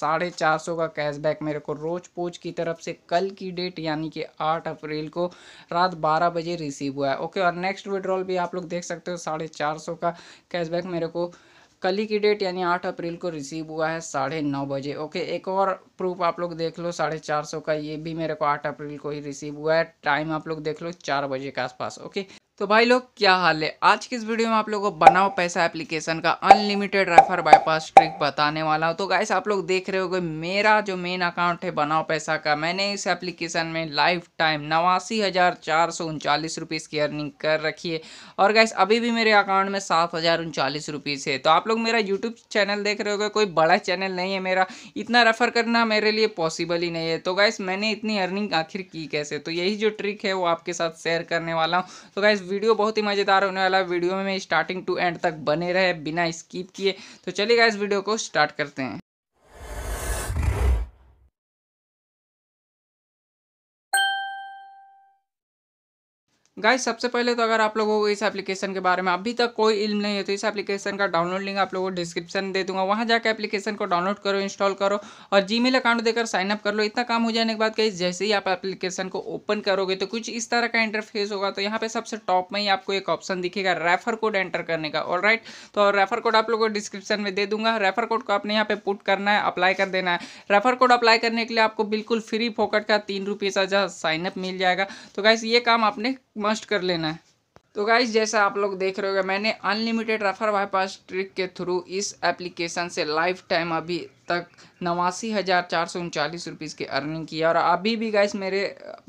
साढ़े चार सौ का कैशबैक मेरे को रोज पोज की तरफ से कल की डेट यानी कि आठ अप्रैल को रात बारह बजे रिसीव हुआ है ओके और नेक्स्ट विड्रॉल भी आप लोग देख सकते हो साढ़े चार सौ का कैशबैक मेरे को कल ही की डेट यानी आठ अप्रैल को रिसीव हुआ है साढ़े नौ बजे ओके एक और प्रूफ आप लोग देख लो साढ़े चार सौ का ये भी मेरे को आठ अप्रैल को ही रिसीव हुआ है टाइम आप लोग देख लो चार बजे के आसपास ओके तो भाई लोग क्या हाल है आज की इस वीडियो में आप लोगों को बनाओ पैसा एप्लीकेशन का अनलिमिटेड रेफर बाईपास ट्रिक बताने वाला हूँ तो गाइस आप लोग देख रहे होगे मेरा जो मेन अकाउंट है बनाओ पैसा का मैंने इस एप्लीकेशन में लाइफ टाइम नवासी हज़ार चार सौ उनचालीस रुपीज़ की अर्निंग कर रखी है और गाइस अभी भी मेरे अकाउंट में सात हज़ार उनचालीस रुपीज़ है तो आप लोग मेरा यूट्यूब चैनल देख रहे गए कोई बड़ा चैनल नहीं है मेरा इतना रेफ़र करना मेरे लिए पॉसिबल ही नहीं है तो गाइस मैंने इतनी अर्निंग आखिर की कैसे तो यही जो ट्रिक है वो आपके साथ शेयर करने वाला हूँ तो गाइस वीडियो बहुत ही मज़ेदार होने वाला है वीडियो में स्टार्टिंग टू एंड तक बने रहे बिना स्किप किए तो चलिएगा इस वीडियो को स्टार्ट करते हैं गाइस सबसे पहले तो अगर आप लोगों को इस एप्लीकेशन के बारे में अभी तक कोई इल्म नहीं है तो इस एप्लीकेशन का डाउनलोड लिंक आप लोगों को डिस्क्रिप्शन दे दूंगा वहाँ जाकर एप्लीकेशन को डाउनलोड करो इंस्टॉल करो और जीमेल अकाउंट देकर साइनअप कर लो इतना काम हो जाने के बाद गाइस जैसे ही आप एप्लीकेशन को ओपन करोगे तो कुछ इस तरह का इंटरफेस होगा तो यहाँ पर सबसे टॉप में ही आपको एक ऑप्शन दिखेगा रेफर कोड एंटर करने का और राइट तो रेफर कोड आप लोगों को डिस्क्रिप्शन में दे दूंगा रेफर कोड को आपने यहाँ पे पुट करना है अप्लाई कर देना है रेफर कोड अप्लाई करने के लिए आपको बिल्कुल फ्री फोकट का तीन रुपये साइनअप मिल जाएगा तो गाइस ये काम आपने मस्ट कर लेना है तो गाइज जैसा आप लोग देख रहे हो मैंने अनलिमिटेड रेफर बाईपास ट्रिक के थ्रू इस एप्लीकेशन से लाइफ टाइम अभी तक नवासी हज़ार चार सौ उनचालीस रुपीज़ की अर्निंग की है और अभी भी गाइस मेरे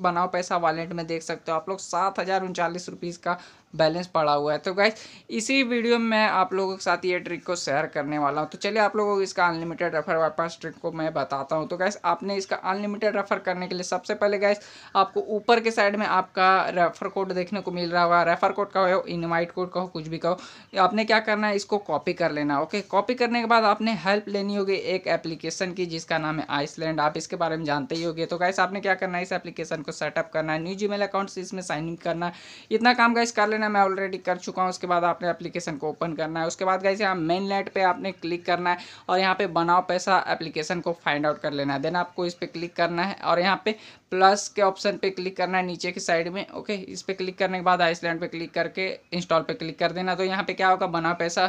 बनाओ पैसा वॉलेट में देख सकते हो आप लोग सात हज़ार उनचालीस रुपीज़ का बैलेंस पड़ा हुआ है तो गाइज इसी वीडियो में मैं आप लोगों के साथ ये ट्रिक को शेयर करने वाला हूँ तो चलिए आप लोगों को इसका अनलिमिटेड रेफर वापस ट्रिक को मैं बताता हूँ तो गैस आपने इसका अनलिमिटेड रेफर करने के लिए सबसे पहले गैस आपको ऊपर के साइड में आपका रेफर कोड देखने को मिल रहा होगा रेफर कोड का हो इन्वाइट कोड का हो कुछ भी कहो आपने क्या करना है इसको कॉपी कर लेना ओके कॉपी करने के बाद आपने हेल्प लेनी होगी एक एप्लीकेशन की जिसका नाम है आइसलैंड आप इसके बारे में जानते ही होगे तो गैस आपने क्या करना है इस एप्लीकेशन को सेटअप करना है न्यू जी अकाउंट इसमें साइन इन करना इतना काम गैस कर लेना ना मैं ऑलरेडी कर चुका हूँ उसके बाद आपने एप्लीकेशन को ओपन करना है उसके बाद गाइस यहाँ मेन नेट पर आपने क्लिक करना है और यहाँ पे बनाओ पैसा एप्लीकेशन को फाइंड आउट कर लेना है देन आपको इस पर क्लिक करना है और यहाँ पे प्लस के ऑप्शन पे क्लिक करना है नीचे की साइड में ओके इस पर क्लिक करने के बाद आइसलैंड पे क्लिक करके इंस्टॉल पे क्लिक कर देना तो यहाँ पे क्या होगा बना पैसा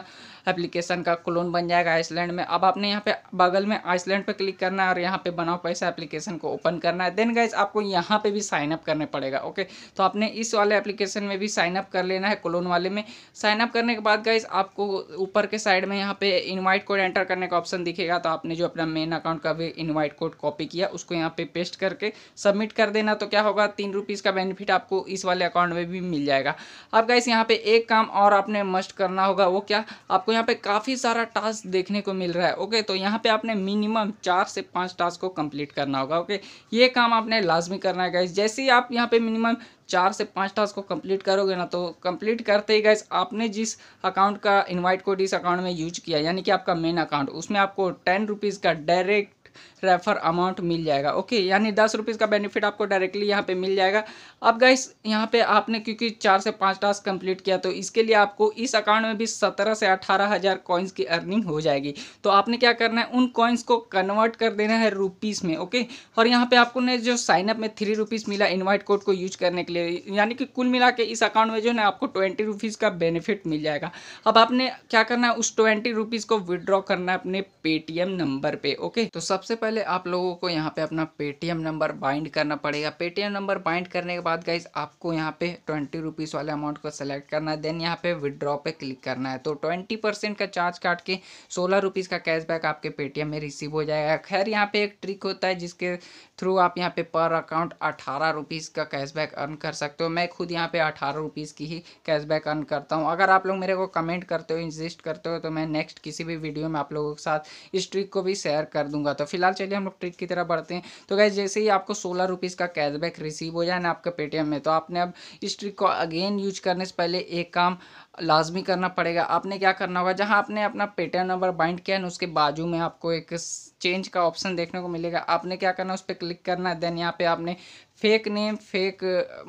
एप्लीकेशन का क्लोन बन जाएगा आइसलैंड में अब आपने यहाँ पे बगल में आइसलैंड पे क्लिक करना है और यहाँ पे बना पैसा एप्लीकेशन को ओपन करना है देन गाइज आपको यहाँ पे भी साइनअप करने पड़ेगा ओके तो आपने इस वाले एप्लीकेशन में भी साइनअप कर कर लेना है क्लोन वाले में साइनअप करने के बाद गाइज आपको ऊपर के साइड में यहाँ पे इनवाइट कोड एंटर करने का ऑप्शन दिखेगा तो आपने जो अपना मेन अकाउंट का भी इन्वाइट कोड कॉपी किया उसको यहाँ पे पेस्ट करके सबमिट कर देना तो क्या होगा तीन रुपीज़ का बेनिफिट आपको इस वाले अकाउंट में भी मिल जाएगा अब गाइस यहाँ पे एक काम और आपने मस्ट करना होगा वो क्या आपको यहाँ पे काफ़ी सारा टास्क देखने को मिल रहा है ओके तो यहाँ पे आपने मिनिमम चार से पाँच टास्क को कंप्लीट करना होगा ओके ये काम आपने लाजमी करना है गाइस जैसे ही आप यहाँ पे मिनिमम चार से पाँच टास्क को कंप्लीट करोगे ना तो कंप्लीट करते ही गैस आपने जिस अकाउंट का इन्वाइट कोड इस अकाउंट में यूज किया यानी कि आपका मेन अकाउंट उसमें आपको टेन रुपीज़ का डायरेक्ट रेफ़र अमाउंट मिल जाएगा ओके यानी दस रुपीज़ का बेनिफिट आपको डायरेक्टली यहाँ पे मिल जाएगा अब गाइस यहाँ पे आपने क्योंकि चार से पाँच टास्क कंप्लीट किया तो इसके लिए आपको इस अकाउंट में भी सत्रह से अठारह हज़ार कॉइन्स की अर्निंग हो जाएगी तो आपने क्या करना है उन कॉइन्स को कन्वर्ट कर देना है रुपीज़ में ओके और यहाँ पर आपको ने जो साइनअप में थ्री रुपीज़ मिला इन्वाइट कोड को यूज करने के लिए यानी कि कुल मिला के इस अकाउंट में जो है आपको ट्वेंटी रुपीज़ का बेनिफिट मिल जाएगा अब आपने क्या करना है उस ट्वेंटी रुपीज़ को विड्रॉ करना है अपने पेटीएम नंबर पर ओके तो सब सबसे पहले आप लोगों को यहाँ पे अपना पेटीएम नंबर बाइंड करना पड़ेगा पेटीएम नंबर बाइंड करने के बाद गाइज आपको यहाँ पे ट्वेंटी रुपीज़ वाले अमाउंट को सेलेक्ट करना है देन यहाँ पे विदड्रॉ पे क्लिक करना है तो ट्वेंटी परसेंट का चार्ज काट के सोलह रुपीज़ का कैशबैक आपके पेटीएम में रिसीव हो जाएगा खैर यहाँ पर एक ट्रिक होता है जिसके थ्रू आप यहाँ पे पर अकाउंट अठारह रुपीज़ का कैशबैक अर्न कर सकते हो मैं खुद यहाँ पे अठारह रुपीज़ की ही कैशबैक अर्न करता हूँ अगर आप लोग मेरे को कमेंट करते हो इंजिस्ट करते हो तो मैं नेक्स्ट किसी भी वीडियो में आप लोगों के साथ इस ट्रिक को भी शेयर कर दूंगा तो फिलहाल चलिए हम लोग ट्रिक की तरफ बढ़ते हैं तो गैस जैसे ही आपको सोलह रुपीज़ का कैशबैक रिसीव हो जाए ना आपके पेटीएम में तो आपने अब इस ट्रिक को अगेन यूज करने से पहले एक काम लाजमी करना पड़ेगा आपने क्या करना होगा जहाँ आपने अपना पेटीएम नंबर बाइंड किया ना उसके बाजू में आपको एक चेंज का ऑप्शन देखने को मिलेगा आपने क्या करना है उस पर क्लिक करना है देन यहाँ पे आपने fake name fake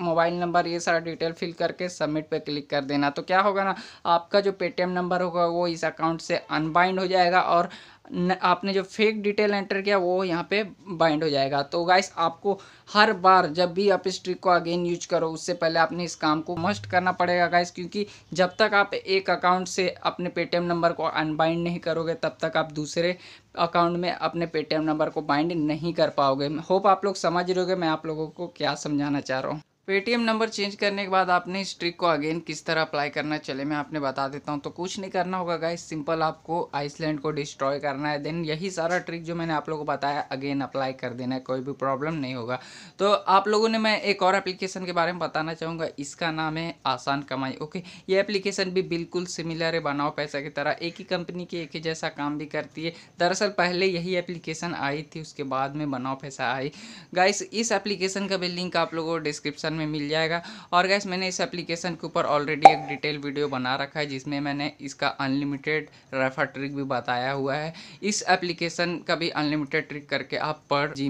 mobile number ये सारा डिटेल फिल करके सबमिट पे क्लिक कर देना तो क्या होगा ना आपका जो पेटीएम नंबर होगा वो इस अकाउंट से अनबाइंड हो जाएगा और आपने जो फेक डिटेल एंटर किया वो यहाँ पे बाइंड हो जाएगा तो गाइस आपको हर बार जब भी आप इस ट्रिक को अगेन यूज करो उससे पहले आपने इस काम को मस्ट करना पड़ेगा गाइस क्योंकि जब तक आप एक अकाउंट से अपने पेटीएम नंबर को अनबाइंड नहीं करोगे तब तक आप दूसरे अकाउंट में अपने पेटीएम नंबर को बाइंड नहीं कर पाओगे होप आप लोग समझ रहे हो मैं आप लोगों को क्या समझाना चाह रहा हूँ पेटीएम नंबर चेंज करने के बाद आपने इस ट्रिक को अगेन किस तरह अप्लाई करना है चले मैं आपने बता देता हूँ तो कुछ नहीं करना होगा गाइस सिंपल आपको आइसलैंड को डिस्ट्रॉय करना है देन यही सारा ट्रिक जो मैंने आप लोगों को बताया अगेन अप्लाई कर देना है कोई भी प्रॉब्लम नहीं होगा तो आप लोगों ने मैं एक और एप्लीकेशन के बारे में बताना चाहूँगा इसका नाम है आसान कमाई ओके ये एप्लीकेशन भी बिल्कुल सिमिलर है बनाओ पैसा की तरह एक ही कंपनी की एक ही जैसा काम भी करती है दरअसल पहले यही एप्लीकेशन आई थी उसके बाद में बनाओ पैसा आई गाइस इस एप्लीकेशन का भी लिंक आप लोगों को डिस्क्रिप्शन डिस्क्रिप्शन में मिल जाएगा और गैस मैंने इस एप्लीकेशन के ऊपर ऑलरेडी एक डिटेल वीडियो बना रखा है जिसमें मैंने इसका अनलिमिटेड रेफर ट्रिक भी बताया हुआ है इस एप्लीकेशन का भी अनलिमिटेड ट्रिक करके आप पर जी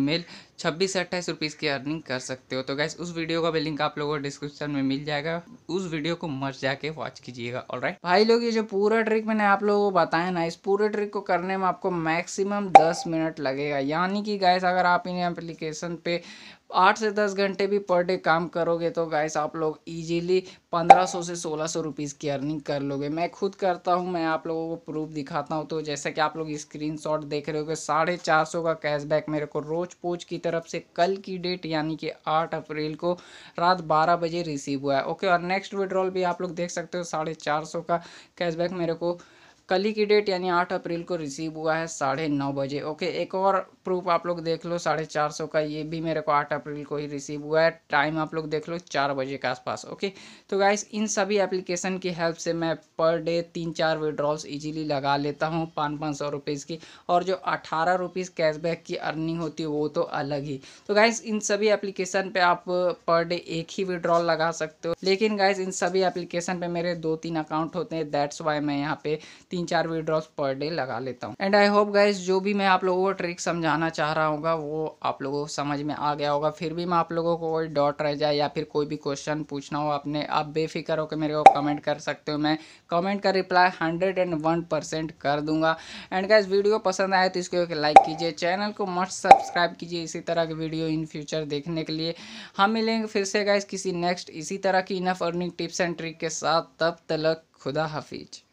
छब्बीस से अट्ठाईस रुपीज़ की अर्निंग कर सकते हो तो गैस उस वीडियो का भी लिंक आप लोगों को डिस्क्रिप्शन में मिल जाएगा उस वीडियो को मर जाके वॉच कीजिएगा और भाई लोग ये जो पूरा ट्रिक मैंने आप लोगों को बताया ना इस पूरे ट्रिक को करने में आपको मैक्सिमम दस मिनट लगेगा यानी कि गैस अगर आप इन एप्लीकेशन पे आठ से दस घंटे भी पर डे काम करोगे तो गैस आप लोग ईजिली पंद्रह सौ से सोलह सौ रुपीज़ की अर्निंग कर लोगे मैं खुद करता हूँ मैं आप लोगों को प्रूफ दिखाता हूँ तो जैसे कि आप लोग स्क्रीन शॉट देख रहे हो कि साढ़े चार सौ का कैशबैक मेरे को रोज पोच की तरफ से कल की डेट यानी कि आठ अप्रैल को रात बारह बजे रिसीव हुआ है ओके और नेक्स्ट विड्रॉल भी आप लोग देख सकते हो साढ़े चार सौ का कैशबैक मेरे को कल ही की डेट यानी आठ अप्रैल को रिसीव हुआ है साढ़े नौ बजे ओके एक और प्रूफ आप लोग देख लो साढ़े चार सौ का ये भी मेरे को आठ अप्रैल को ही रिसीव हुआ है टाइम आप लोग देख लो चार बजे के आसपास ओके तो गाइस इन सभी एप्लीकेशन की हेल्प से मैं पर डे तीन चार विड्रॉल्स इजीली लगा लेता हूँ पाँच पाँच सौ रुपीज़ की और जो अठारह रुपीज़ कैशबैक की अर्निंग होती है वो तो अलग ही तो गाइस इन सभी एप्लीकेशन पर आप पर डे एक ही विड्रॉल लगा सकते हो लेकिन गाइस इन सभी एप्लीकेशन पर मेरे दो तीन अकाउंट होते हैं दैट्स वाई मैं यहाँ पे तीन चार विड्रॉस पर डे लगा लेता हूँ एंड आई होप गाइज जो भी मैं आप लोगों को ट्रिक समझाना चाह रहा होगा वो आप लोगों को समझ में आ गया होगा फिर भी मैं आप लोगों को कोई डॉट रह जाए या फिर कोई भी क्वेश्चन पूछना हो आपने आप बेफिक्र होकर मेरे को कमेंट कर सकते हो मैं कमेंट का reply hundred and one percent कर दूंगा एंड गाइज वीडियो पसंद आए तो इसको एक लाइक कीजिए चैनल को मस्ट सब्सक्राइब कीजिए इसी तरह की वीडियो इन फ्यूचर देखने के लिए हम मिलेंगे फिर से गाइज किसी नेक्स्ट इसी तरह की इनफ अर्निंग टिप्स एंड ट्रिक के साथ तब तलक खुदा हाफिज़